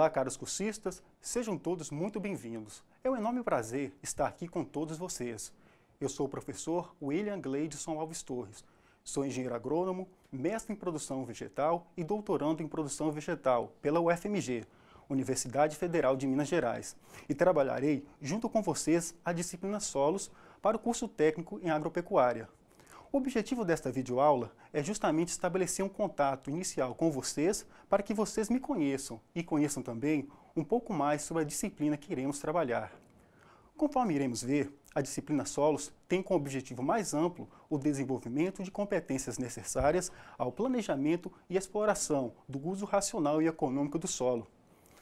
Olá, caros cursistas, sejam todos muito bem-vindos. É um enorme prazer estar aqui com todos vocês. Eu sou o professor William Gleidson Alves Torres. Sou engenheiro agrônomo, mestre em produção vegetal e doutorando em produção vegetal pela UFMG, Universidade Federal de Minas Gerais, e trabalharei junto com vocês a disciplina Solos para o curso técnico em agropecuária, o objetivo desta videoaula é justamente estabelecer um contato inicial com vocês para que vocês me conheçam e conheçam também um pouco mais sobre a disciplina que iremos trabalhar. Conforme iremos ver, a disciplina Solos tem como objetivo mais amplo o desenvolvimento de competências necessárias ao planejamento e exploração do uso racional e econômico do solo.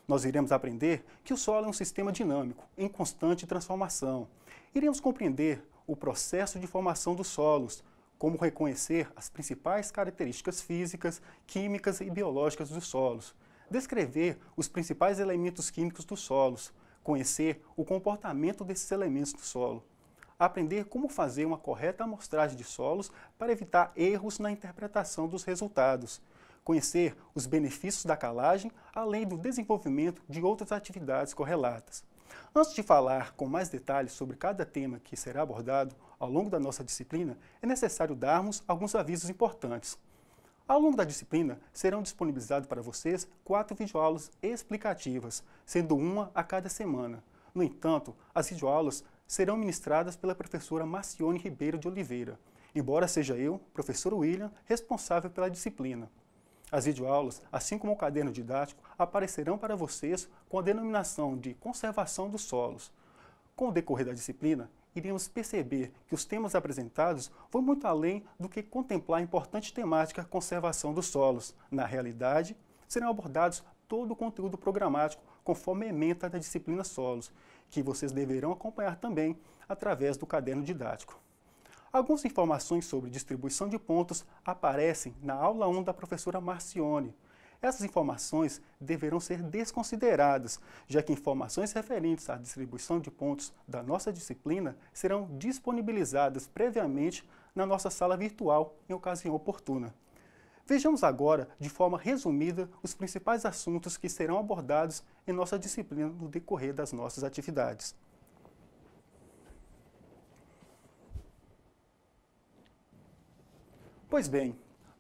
Nós iremos aprender que o solo é um sistema dinâmico, em constante transformação. Iremos compreender o processo de formação dos solos, como reconhecer as principais características físicas, químicas e biológicas dos solos, descrever os principais elementos químicos dos solos, conhecer o comportamento desses elementos do solo, aprender como fazer uma correta amostragem de solos para evitar erros na interpretação dos resultados, conhecer os benefícios da calagem, além do desenvolvimento de outras atividades correlatas. Antes de falar com mais detalhes sobre cada tema que será abordado, ao longo da nossa disciplina, é necessário darmos alguns avisos importantes. Ao longo da disciplina, serão disponibilizados para vocês quatro videoaulas explicativas, sendo uma a cada semana. No entanto, as videoaulas serão ministradas pela professora Marcione Ribeiro de Oliveira, embora seja eu, professor William, responsável pela disciplina. As videoaulas, assim como o caderno didático, aparecerão para vocês com a denominação de conservação dos solos. Com o decorrer da disciplina, iremos perceber que os temas apresentados vão muito além do que contemplar a importante temática conservação dos solos. Na realidade, serão abordados todo o conteúdo programático conforme ementa da disciplina solos, que vocês deverão acompanhar também através do caderno didático. Algumas informações sobre distribuição de pontos aparecem na aula 1 da professora Marcione, essas informações deverão ser desconsideradas, já que informações referentes à distribuição de pontos da nossa disciplina serão disponibilizadas previamente na nossa sala virtual em ocasião oportuna. Vejamos agora, de forma resumida, os principais assuntos que serão abordados em nossa disciplina no decorrer das nossas atividades. Pois bem,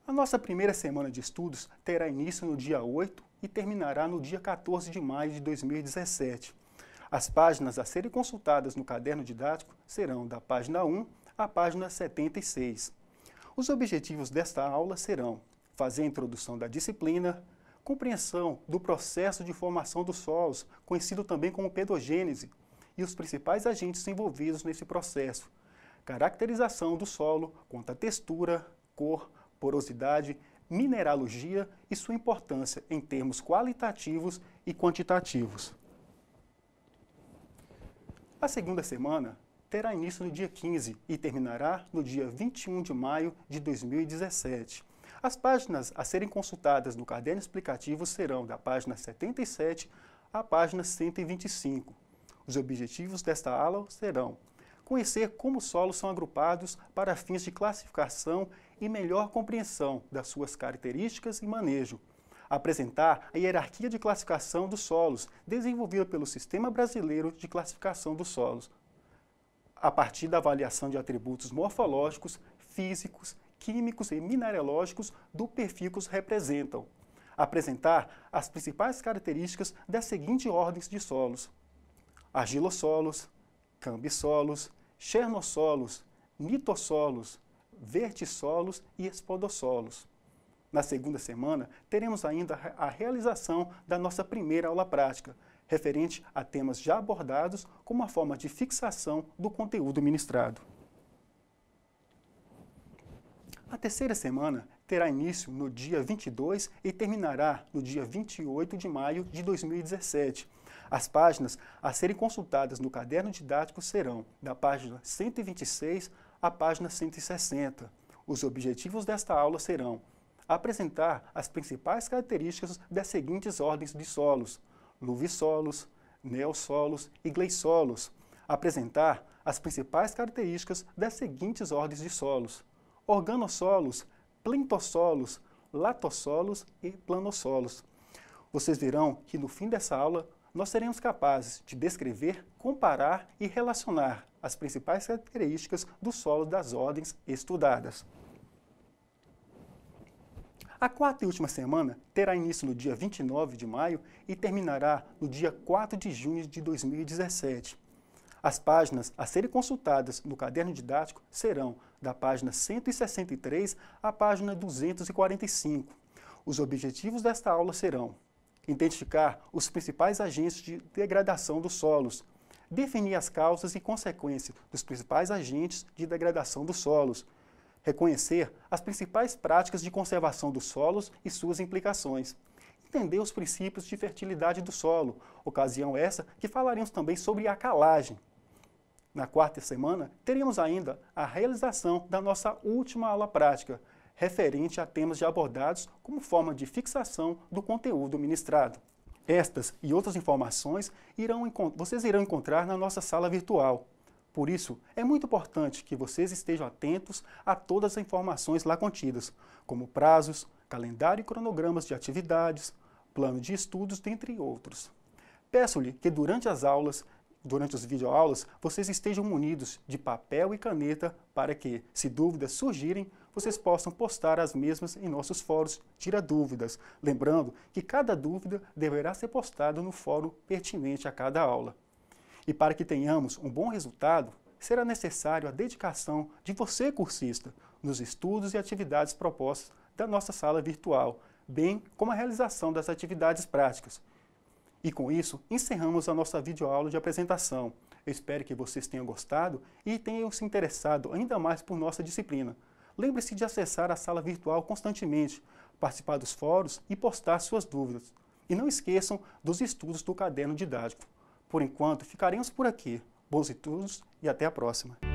a nossa primeira semana de estudos terá início no dia 8 e terminará no dia 14 de maio de 2017. As páginas a serem consultadas no caderno didático serão da página 1 à página 76. Os objetivos desta aula serão fazer a introdução da disciplina, compreensão do processo de formação dos solos, conhecido também como pedogênese, e os principais agentes envolvidos nesse processo, caracterização do solo quanto à textura, cor, porosidade, mineralogia e sua importância em termos qualitativos e quantitativos. A segunda semana terá início no dia 15 e terminará no dia 21 de maio de 2017. As páginas a serem consultadas no caderno explicativo serão da página 77 à página 125. Os objetivos desta aula serão conhecer como solos são agrupados para fins de classificação e melhor compreensão das suas características e manejo. Apresentar a hierarquia de classificação dos solos, desenvolvida pelo Sistema Brasileiro de Classificação dos Solos, a partir da avaliação de atributos morfológicos, físicos, químicos e mineralógicos do perfil que os representam. Apresentar as principais características das seguintes ordens de solos: argilossolos, cambissolos, xernossolos, mitossolos, vertissolos e espodossolos. Na segunda semana, teremos ainda a realização da nossa primeira aula prática, referente a temas já abordados como uma forma de fixação do conteúdo ministrado. A terceira semana terá início no dia 22 e terminará no dia 28 de maio de 2017. As páginas a serem consultadas no caderno didático serão da página 126 à página 160. Os objetivos desta aula serão apresentar as principais características das seguintes ordens de solos: luvisolos, neossolos e gleissolos. Apresentar as principais características das seguintes ordens de solos: organossolos plentossolos, latossolos e planossolos. Vocês verão que no fim dessa aula nós seremos capazes de descrever, comparar e relacionar as principais características do solo das ordens estudadas. A quarta e última semana terá início no dia 29 de maio e terminará no dia 4 de junho de 2017. As páginas a serem consultadas no caderno didático serão da página 163 à página 245. Os objetivos desta aula serão identificar os principais agentes de degradação dos solos, definir as causas e consequências dos principais agentes de degradação dos solos, reconhecer as principais práticas de conservação dos solos e suas implicações, entender os princípios de fertilidade do solo, ocasião essa que falaremos também sobre a calagem, na quarta semana, teríamos ainda a realização da nossa última aula prática, referente a temas já abordados como forma de fixação do conteúdo ministrado. Estas e outras informações irão, vocês irão encontrar na nossa sala virtual. Por isso, é muito importante que vocês estejam atentos a todas as informações lá contidas, como prazos, calendário e cronogramas de atividades, plano de estudos, dentre outros. Peço-lhe que durante as aulas durante as videoaulas, vocês estejam munidos de papel e caneta para que, se dúvidas surgirem, vocês possam postar as mesmas em nossos fóruns Tira Dúvidas, lembrando que cada dúvida deverá ser postada no fórum pertinente a cada aula. E para que tenhamos um bom resultado, será necessário a dedicação de você, cursista, nos estudos e atividades propostas da nossa sala virtual, bem como a realização das atividades práticas. E com isso, encerramos a nossa videoaula de apresentação. Eu espero que vocês tenham gostado e tenham se interessado ainda mais por nossa disciplina. Lembre-se de acessar a sala virtual constantemente, participar dos fóruns e postar suas dúvidas. E não esqueçam dos estudos do caderno didático. Por enquanto, ficaremos por aqui. Bons estudos e até a próxima!